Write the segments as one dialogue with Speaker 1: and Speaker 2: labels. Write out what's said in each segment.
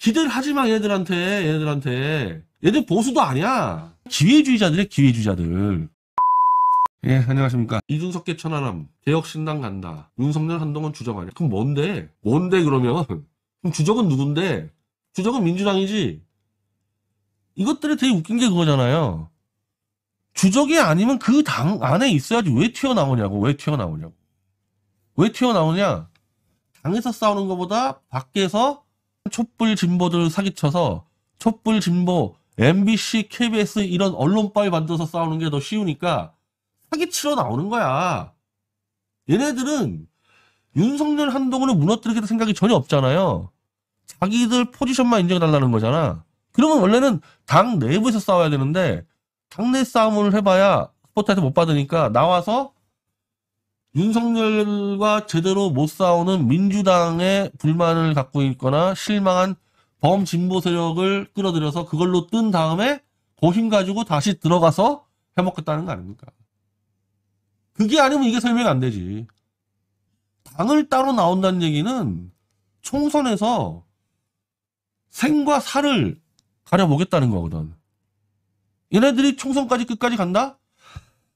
Speaker 1: 기대를 하지 마 얘들한테 얘들한테 얘들 보수도 아니야 기회주의자들의 기회주의자들 예 안녕하십니까 이준석 개 천하람 개혁신당 간다 윤석열 한동훈 주적 아니야 그럼 뭔데 뭔데 그러면 그럼 주적은 누군데 주적은 민주당이지 이것들이 되게 웃긴 게 그거잖아요 주적이 아니면 그 당 안에 있어야지 왜 튀어나오냐고 왜 튀어나오냐고 왜 튀어나오냐 당에서 싸우는 것보다 밖에서 촛불 진보들 사기쳐서 촛불 진보, MBC, KBS 이런 언론빨 만들어서 싸우는 게 더 쉬우니까 사기치러 나오는 거야. 얘네들은 윤석열 한동훈을 무너뜨리겠다 생각이 전혀 없잖아요. 자기들 포지션만 인정해달라는 거잖아. 그러면 원래는 당 내부에서 싸워야 되는데 당내 싸움을 해봐야 스포트라이트 못 받으니까 나와서 윤석열과 제대로 못 싸우는 민주당의 불만을 갖고 있거나 실망한 범진보 세력을 끌어들여서 그걸로 뜬 다음에 고심 가지고 다시 들어가서 해먹겠다는 거 아닙니까? 그게 아니면 이게 설명이 안 되지. 당을 따로 나온다는 얘기는 총선에서 생과 살을 가려보겠다는 거거든. 얘네들이 총선까지 끝까지 간다?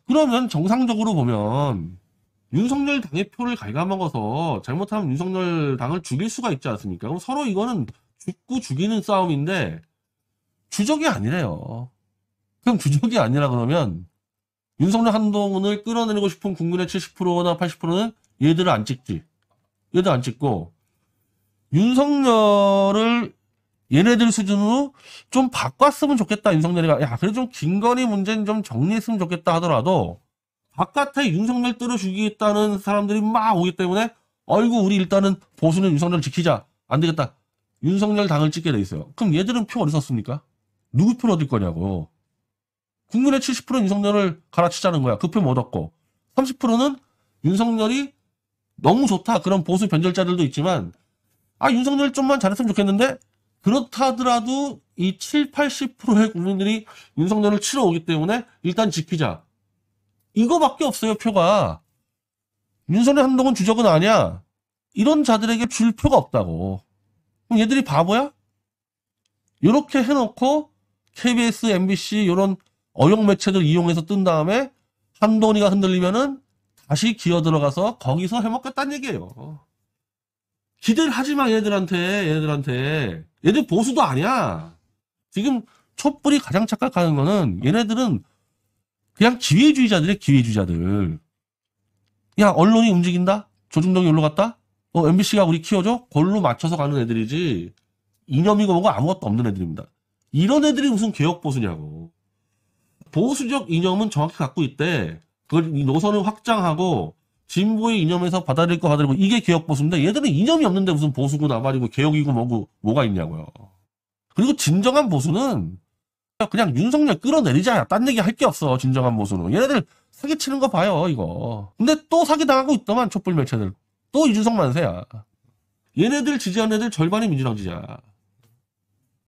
Speaker 1: 그러면 정상적으로 보면 윤석열 당의표를 갉아먹어서 잘못하면 윤석열 당을 죽일 수가 있지 않습니까? 그럼 서로 이거는 죽고 죽이는 싸움인데 주적이 아니래요. 그럼 주적이 아니라 그러면 윤석열 한동훈을 끌어내리고 싶은 국민의 70%나 80%는 얘들을 안 찍지. 얘들 안 찍고 윤석열을 얘네들 수준으로 좀 바꿨으면 좋겠다 윤석열이가 야 그래도 좀 김건희 문제는 좀 정리했으면 좋겠다 하더라도 바깥에 윤석열 때려 죽이겠다는 사람들이 막 오기 때문에 아이고 우리 일단은 보수는 윤석열 지키자 안 되겠다 윤석열 당을 찍게 돼 있어요 그럼 얘들은 표 어디 썼습니까 누구 표를 얻을 거냐고 국민의 70%는 윤석열을 갈아치자는 거야 그 표 못 얻고 30%는 윤석열이 너무 좋다 그런 보수 변절자들도 있지만 아 윤석열 좀만 잘했으면 좋겠는데 그렇다 하더라도 이 7, 80%의 국민들이 윤석열을 치러 오기 때문에 일단 지키자 이거밖에 없어요, 표가. 윤석열 한동훈 주적은 아니야. 이런 자들에게 줄 표가 없다고. 그럼 얘들이 바보야? 이렇게 해놓고 KBS, MBC 이런 어용 매체들 이용해서 뜬 다음에 한동훈이가 흔들리면은 다시 기어 들어가서 거기서 해먹겠다는 얘기예요. 기대를 하지 마 얘들한테 얘들한테 얘들 보수도 아니야. 지금 촛불이 가장 착각하는 거는 얘네들은 그냥 기회주의자들의 기회주의자들. 야 언론이 움직인다? 조중동이 올라갔다? 어, MBC가 우리 키워줘? 골로 맞춰서 가는 애들이지 이념이고 뭐고 아무것도 없는 애들입니다. 이런 애들이 무슨 개혁 보수냐고. 보수적 이념은 정확히 갖고 있대. 그걸 노선을 확장하고 진보의 이념에서 받아들일 거 받아들이고 이게 개혁 보수인데 얘들은 이념이 없는데 무슨 보수고 나발이고 개혁이고 뭐고 뭐가 있냐고요. 그리고 진정한 보수는 그러니까 그냥 윤석열 끌어내리자. 딴 얘기 할 게 없어. 진정한 모습으로. 얘네들 사기치는 거 봐요, 이거. 근데 또 사기당하고 있더만, 촛불 매체들. 또 이준석 만세야. 얘네들 지지한 애들 절반이 민주당 지지야.